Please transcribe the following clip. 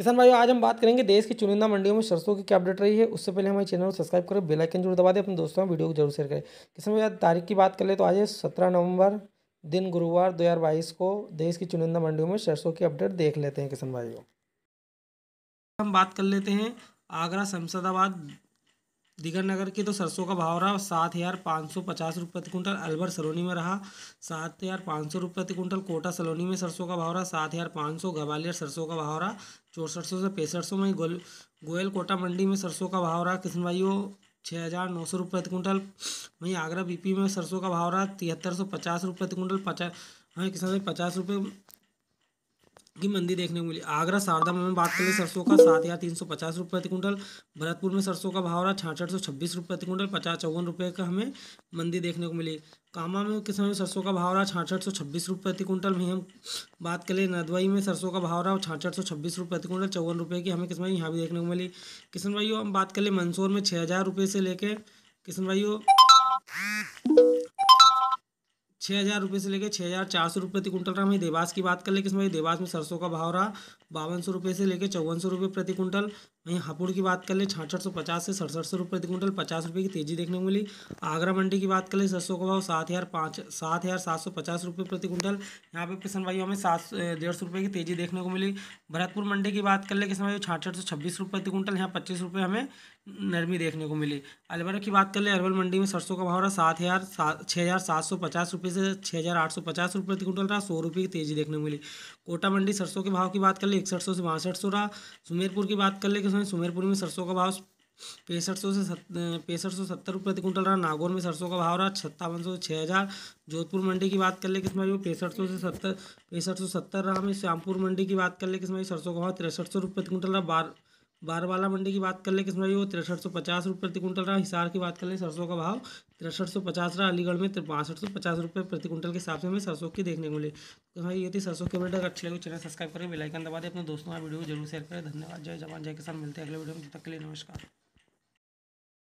किसान भाइयों आज हम बात करेंगे देश की चुनिंदा मंडियों में सरसों की क्या अपडेट रही है उससे पहले हमारे चैनल को सब्सक्राइब करें बेल आइकन जरूर दबा दें अपने दोस्तों में वीडियो को जरूर शेयर करें किसान भाई तारीख की बात कर ले तो आज है सत्रह नवंबर दिन गुरुवार बाईस को देश की चुनिंदा मंडियों में सरसों की अपडेट देख लेते हैं किसान भाइयों हम बात कर लेते हैं आगरा शमशादाबाद दीगर नगर के तो सरसों का भाव रहा सात हज़ार पाँच सौ पचास रुपये प्रति कुंटल अलवर सलोनी में रहा सात हज़ार पाँच सौ रुपये प्रति कुंटल कोटा सलोनी में सरसों का भाव रहा सात हज़ार पाँच सौ ग्वालियर सरसों का भाव रहा चौसठ सौ से पैंसठ सौ में गोल गोयल कोटा मंडी में सरसों का भाव रहा वो छः हज़ार नौ सौ रुपये प्रति कुंटल वहीं आगरा बीपी में सरसों का भाव रहा तिहत्तर सौ पचास रुपये प्रति कुंटल पचास वहीं किसान पचास रुपये की मंदी देखने को मिली आगरा शारदा में बात करें सरसों का सात हजार तीन सौ पचास रुपये प्रति क्विंटल भरतपुर में सरसों का भाव रहा छाछठ सौ छब्बीस रुपये प्रति क्विंटल पचास चौवन रुपये का हमें मंदी देखने को मिली कामा में किस समय सरसों का भाव रहा छाछठ सौ छब्बीस रुपये प्रति क्विंटल में हम बात करें नदवई में सरसों का भाव रहा छाछठ सौ छब्बीस रुपये प्रति क्विंटल चौवन रुपये की हमें किस्में यहाँ भी देखने को मिली किशन भाइयों हम बात करें मंदसौर में छः हज़ार रुपये से लेकर किशन भाइयों छः हज़ार रुपये से लेकर छः हज़ार चार सौ रुपये प्रति कुंटल रहा वहीं देवास की बात कर ले किसमें देवास में सरसों का भाव रहा बावन सौ रुपये से लेकर चौवन सौ रुपये प्रति कुंटल वहीं हापुड़ की बात कर ले छठ सौ पचास से सड़सठ सौ रुपये प्रति क्विंटल पचास रुपये की तेजी देखने को मिली आगरा मंडी की बात कर ले सरसों का भाव सात हज़ार पाँच सात हज़ार सात सौ पचास रुपये प्रति क्विंटल यहाँ पे किसान भाइयों में सात डेढ़ सौ रुपये की तेजी देखने को मिली भरतपुर मंडी की बात कर ले किसान भाई छाछठ सौ छब्बीस रुपये प्रति क्विंटल यहाँ पच्चीस रुपये हमें नरमी देखने को मिली अलवर की बात कर ले अरवल मंडी में सरसों का भाव रहा सात हज़ार छः हज़ार सात सौ पचास रुपये से छः हज़ार आठ सौ पचास रुपये प्रति क्विंटल रहा सौ रुपये की तेजी देखने को मिली कोटा मंडी सरसों के भाव की बात कर ले इकसठ सौ से बासठ सौ रहा सुमेरपुर की बात कर ले किसान में सुमेरपुर में सरसों का भाव पैंसठ सौ से पैंसठ सौ सत्तर रुपये प्रति क्विंटल रहा नागौर में सरसों का भाव रहा छत्तावन सौ छः हज़ार जोधपुर मंडी की बात कर ले किसमें भाई पैंसठ सौ से सत्तर पैंसठ सौ सत्तर रहा हमें श्यामपुर मंडी की बात कर ले किसमें भाई सरसों का भाव तिरसठ सौ रुपये प्रति क्विंटल रहा बारह बारवाला मंडी की बात कर ले किस वो तिरसठ सौ पचास रुपये प्रति क्विंटल रहा हिसार की बात कर ले सरसों का भाव तिरसठ सौ पचास रहा अलीगढ़ में बासठ सौ पचास रुपये प्रति क्विंटल के हिसाब से हमें सरसों की देखने को मिले तो हाँ ये थी सरसों के वीडियो अगर अच्छी लगे तो चैनल सब्सक्राइब करें बेलाइकन दबा दें अपने दोस्तों का वीडियो जरूर शेयर करें धन्यवाद जय जवान जय किसान मिलते हैं अगले वीडियो में तब तक के लिए नमस्कार